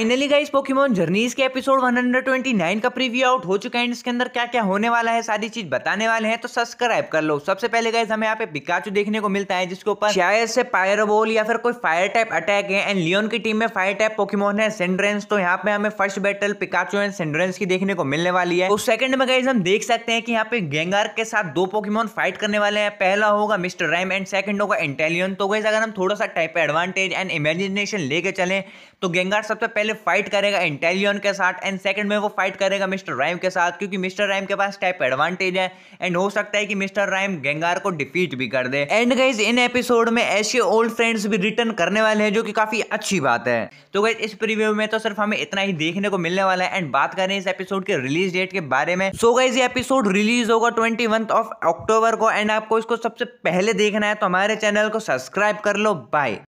finally guys Pokemon journeys के episode 129 का preview out हो चुका है इसके अंदर क्या क्या होने वाला है सारी चीज बताने वाले हैं तो सब्सक्राइब कर लो सबसे पहले गाइस हमें यहाँ पे पिकाचू देखने को मिलता है जिसके ऊपर शायद से पायरबोल या फिर कोई फायर टाइप अटैक है एंड लियोन की टीम में फायर टाइप पोकीमोन है सेंड्रेंस तो यहाँ पे हमें first battle Pikachu and Cinderace की देखने को मिलने वाली है तो सेकंड में गाइज हम देख सकते हैं कि यहाँ पे गेंगार के साथ दो पोकीमोन फाइट करने वाले हैं पहला होगा मिस्टर रैम एंड सेकंड होगा इंटेलियन तो गाइज अगर हम थोड़ा सा टाइप एडवांटेज एंड इमेजिनेशन लेके चले तो गेंगार सबसे पहले पहले फाइट करेगा इंटेलियन के साथ एंड सेकंड में वो फाइट करेगा मिस्टर राइम के साथ क्योंकि मिस्टर राइम के पास टाइप एडवांटेज है एंड हो सकता है कि मिस्टर राइम गेंगार को डिफीट भी कर दे एंड गाइज इन एपिसोड में ऐसे ओल्ड फ्रेंड्स भी रिटर्न करने वाले हैं जो कि काफी अच्छी बात है तो गाइज इस प्रिव्यू में तो सिर्फ हमें इतना ही देखने को मिलने वाला है एंड बात करें इस एपिसोड के रिलीज डेट के बारे में सो गाइज ये एपिसोड रिलीज होगा ट्वेंटी ऑफ अक्टूबर को एंड आपको इसको सबसे पहले देखना है तो हमारे चैनल को सब्सक्राइब कर लो बाय